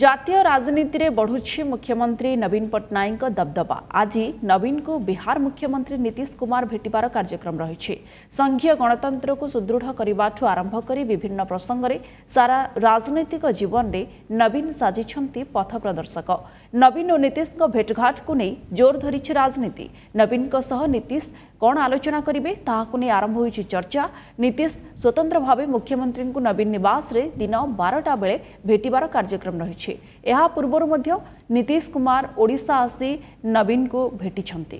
ଜାତୀୟ ରାଜନୀତିରେ ବଢ଼ୁଛି ମୁଖ୍ୟମନ୍ତ୍ରୀ ନବୀନ ପଟ୍ଟନାୟକଙ୍କ ଦବଦବା ଆଜି ନବୀନଙ୍କୁ ବିହାର ମୁଖ୍ୟମନ୍ତ୍ରୀ ନୀତିଶ କୁମାର ଭେଟିବାର କାର୍ଯ୍ୟକ୍ରମ ରହିଛି ସଂଘୀୟ ଗଣତନ୍ତ୍ରକୁ ସୁଦୃଢ଼ କରିବାଠୁ ଆରମ୍ଭ କରି ବିଭିନ୍ନ ପ୍ରସଙ୍ଗରେ ସାରା ରାଜନୈତିକ ଜୀବନରେ नवीन साजिंट पथ प्रदर्शक नवीन और नीतीश भेटघाट को नहीं जोर धरी राजनीति नवीन नीतीश कौन आलोचना करेंगे ताक आरंभ हो चर्चा नीतीश स्वतंत्र भाव मुख्यमंत्री को नवीन नवास दिन बारटा बेले भेटबार कार्यक्रम रही पूर्वर मध्य नीतीश कुमार ओडा आसी नवीन को भेटिंट